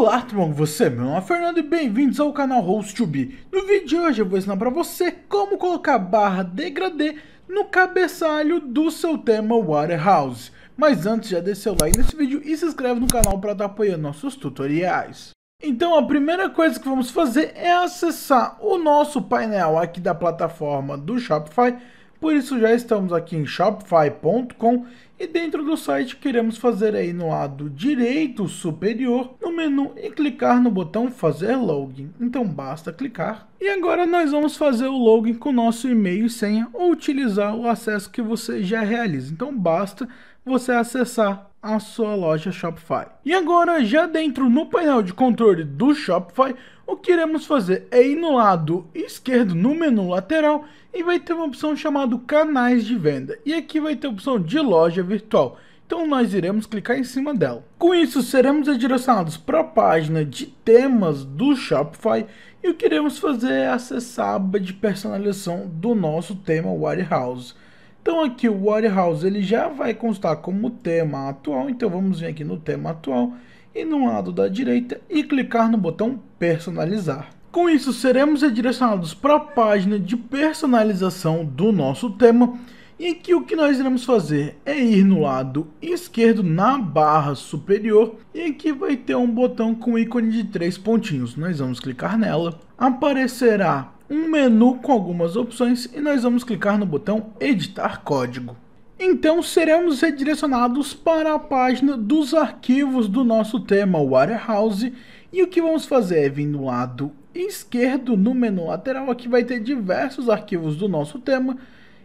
Olá, tudo com você meu nome é Fernando e bem-vindos ao canal host 2 b No vídeo de hoje eu vou ensinar para você como colocar a barra degradê no cabeçalho do seu tema Waterhouse. Mas antes, já deixa seu like nesse vídeo e se inscreve no canal para estar apoiando nossos tutoriais. Então a primeira coisa que vamos fazer é acessar o nosso painel aqui da plataforma do Shopify por isso já estamos aqui em shopify.com e dentro do site queremos fazer aí no lado direito superior, no menu e clicar no botão fazer login. Então basta clicar. E agora nós vamos fazer o login com nosso e-mail e senha ou utilizar o acesso que você já realiza. Então basta você acessar a sua loja Shopify. E agora, já dentro no painel de controle do Shopify, o que iremos fazer é ir no lado esquerdo, no menu lateral, e vai ter uma opção chamada canais de venda. E aqui vai ter a opção de loja virtual. Então nós iremos clicar em cima dela. Com isso, seremos direcionados para a página de temas do Shopify e o que iremos fazer é acessar a aba de personalização do nosso tema Warehouse. Então aqui o Warehouse ele já vai constar como tema atual, então vamos vir aqui no tema atual e no lado da direita e clicar no botão personalizar. Com isso seremos redirecionados para a página de personalização do nosso tema e aqui o que nós iremos fazer é ir no lado esquerdo na barra superior e aqui vai ter um botão com ícone de três pontinhos, nós vamos clicar nela, aparecerá um menu com algumas opções e nós vamos clicar no botão editar código. Então seremos redirecionados para a página dos arquivos do nosso tema Warehouse e o que vamos fazer é vir no lado esquerdo no menu lateral aqui vai ter diversos arquivos do nosso tema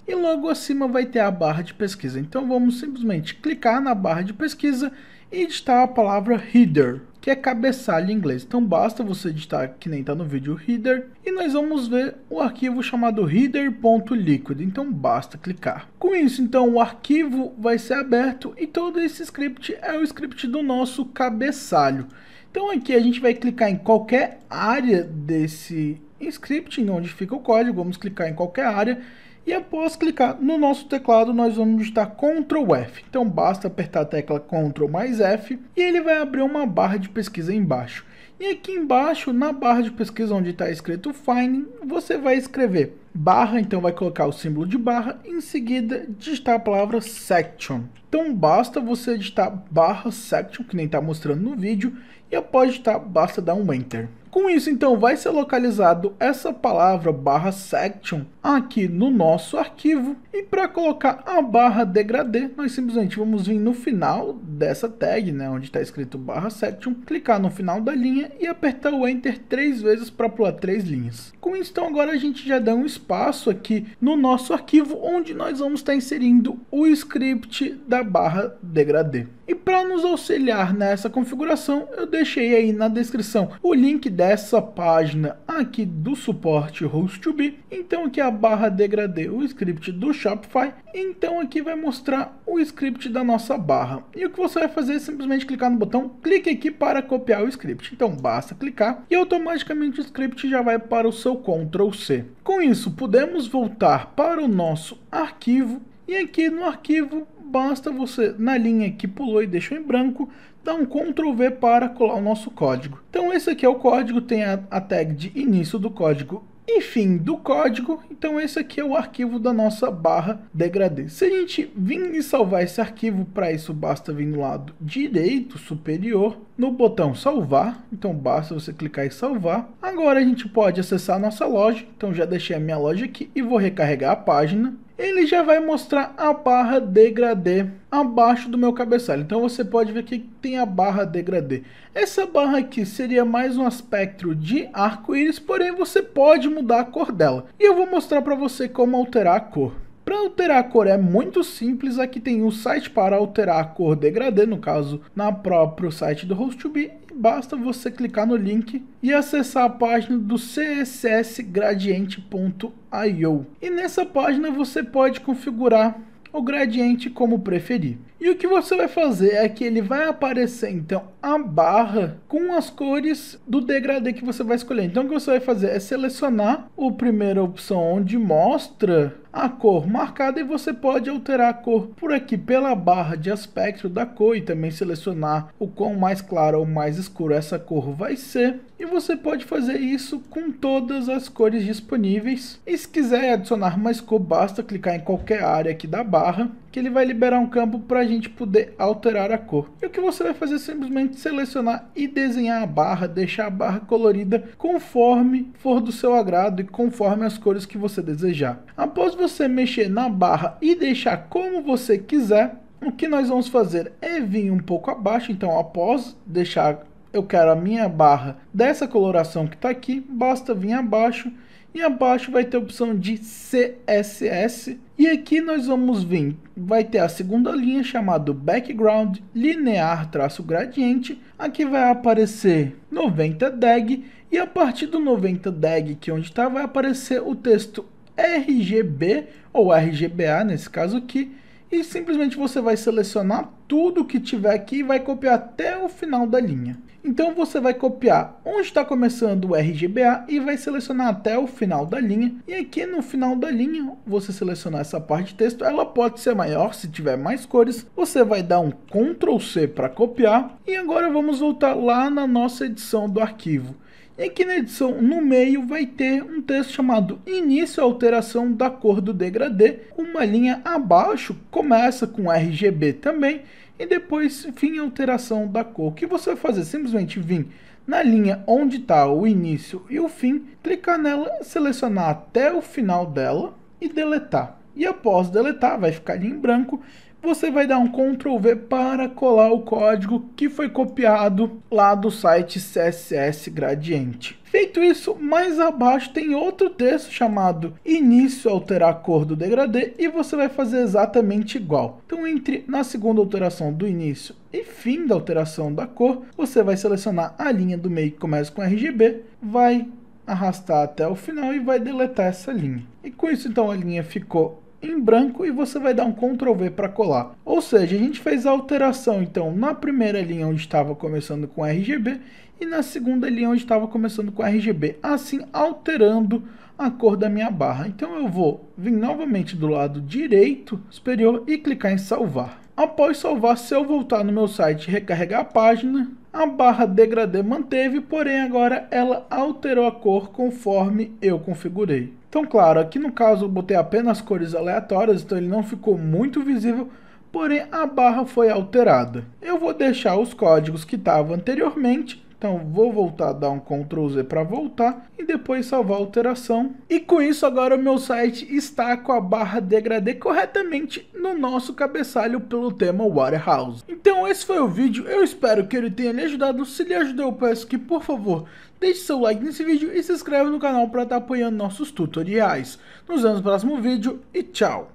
e logo acima vai ter a barra de pesquisa. Então vamos simplesmente clicar na barra de pesquisa e editar a palavra header que é cabeçalho em inglês. Então basta você digitar que nem está no vídeo header e nós vamos ver o arquivo chamado header.liquid. Então basta clicar. Com isso, então o arquivo vai ser aberto e todo esse script é o script do nosso cabeçalho. Então aqui a gente vai clicar em qualquer área desse script, onde fica o código, vamos clicar em qualquer área e após clicar no nosso teclado, nós vamos digitar Ctrl F. Então basta apertar a tecla Ctrl mais F e ele vai abrir uma barra de pesquisa embaixo. E aqui embaixo, na barra de pesquisa onde está escrito Finding você vai escrever barra, então vai colocar o símbolo de barra, em seguida digitar a palavra section. Então basta você digitar barra section, que nem está mostrando no vídeo, e após digitar, basta dar um enter. Com isso, então, vai ser localizado essa palavra barra section aqui no nosso arquivo. E para colocar a barra degradê, nós simplesmente vamos vir no final dessa tag, né, onde está escrito barra section, clicar no final da linha e apertar o Enter três vezes para pular três linhas. Com isso, então, agora a gente já dá um espaço aqui no nosso arquivo, onde nós vamos estar tá inserindo o script da barra degradê. E para nos auxiliar nessa configuração, eu deixei aí na descrição o link dessa página aqui do suporte Host2B. Então aqui é a barra degradê o script do Shopify. Então aqui vai mostrar o script da nossa barra. E o que você vai fazer é simplesmente clicar no botão clique aqui para copiar o script. Então basta clicar e automaticamente o script já vai para o seu Ctrl C. Com isso, podemos voltar para o nosso arquivo e aqui no arquivo basta você, na linha que pulou e deixou em branco, dar um Ctrl V para colar o nosso código. Então esse aqui é o código, tem a, a tag de início do código enfim, do código, então esse aqui é o arquivo da nossa barra degradê. Se a gente vir e salvar esse arquivo, para isso basta vir no lado direito superior, no botão salvar, então basta você clicar em salvar. Agora a gente pode acessar a nossa loja, então já deixei a minha loja aqui e vou recarregar a página. Ele já vai mostrar a barra degradê abaixo do meu cabeçalho. Então você pode ver que tem a barra degradê. Essa barra aqui seria mais um aspecto de arco-íris, porém você pode mudar a cor dela. E eu vou mostrar para você como alterar a cor. Para alterar a cor é muito simples, aqui tem um site para alterar a cor degradê, no caso, na próprio site do Host2B, basta você clicar no link e acessar a página do cssgradiente.io. E nessa página você pode configurar o gradiente como preferir. E o que você vai fazer é que ele vai aparecer, então, a barra com as cores do degradê que você vai escolher. Então, o que você vai fazer é selecionar a primeira opção onde mostra a cor marcada e você pode alterar a cor por aqui pela barra de aspecto da cor e também selecionar o quão mais claro ou mais escuro essa cor vai ser. E você pode fazer isso com todas as cores disponíveis. E se quiser adicionar mais cor, basta clicar em qualquer área aqui da barra que ele vai liberar um campo para a gente poder alterar a cor. E o que você vai fazer é simplesmente selecionar e desenhar a barra, deixar a barra colorida conforme for do seu agrado e conforme as cores que você desejar. Após você mexer na barra e deixar como você quiser, o que nós vamos fazer é vir um pouco abaixo, então após deixar eu quero a minha barra dessa coloração que está aqui, basta vir abaixo e abaixo vai ter a opção de CSS e aqui nós vamos vir, vai ter a segunda linha chamado background linear traço gradiente, aqui vai aparecer 90 deg e a partir do 90 deg que é onde está vai aparecer o texto RGB ou RGBA nesse caso aqui e simplesmente você vai selecionar tudo que tiver aqui e vai copiar até o final da linha. Então você vai copiar onde está começando o RGBA e vai selecionar até o final da linha. E aqui no final da linha, você selecionar essa parte de texto, ela pode ser maior se tiver mais cores. Você vai dar um Ctrl C para copiar. E agora vamos voltar lá na nossa edição do arquivo. É e aqui na edição no meio vai ter um texto chamado Início alteração da cor do degradê. Uma linha abaixo começa com RGB também e depois fim alteração da cor. O que você vai fazer? Simplesmente vir na linha onde está o início e o fim, clicar nela, selecionar até o final dela e deletar. E após deletar, vai ficar ali em branco você vai dar um Ctrl V para colar o código que foi copiado lá do site CSS Gradiente. Feito isso, mais abaixo tem outro texto chamado início alterar a cor do degradê e você vai fazer exatamente igual. Então entre na segunda alteração do início e fim da alteração da cor, você vai selecionar a linha do meio que começa com RGB, vai arrastar até o final e vai deletar essa linha. E com isso então a linha ficou em branco e você vai dar um Ctrl V para colar. Ou seja, a gente fez a alteração então na primeira linha onde estava começando com RGB e na segunda linha onde estava começando com RGB, assim alterando a cor da minha barra. Então eu vou vir novamente do lado direito superior e clicar em salvar. Após salvar, se eu voltar no meu site e recarregar a página, a barra degradê manteve, porém agora ela alterou a cor conforme eu configurei. Então, claro, aqui no caso eu botei apenas cores aleatórias, então ele não ficou muito visível, porém a barra foi alterada. Eu vou deixar os códigos que estavam anteriormente então vou voltar, dar um Ctrl Z para voltar e depois salvar a alteração. E com isso agora o meu site está com a barra degradê corretamente no nosso cabeçalho pelo tema Waterhouse. Então esse foi o vídeo, eu espero que ele tenha lhe ajudado. Se lhe ajudou eu peço que por favor deixe seu like nesse vídeo e se inscreve no canal para estar tá apoiando nossos tutoriais. Nos vemos no próximo vídeo e tchau!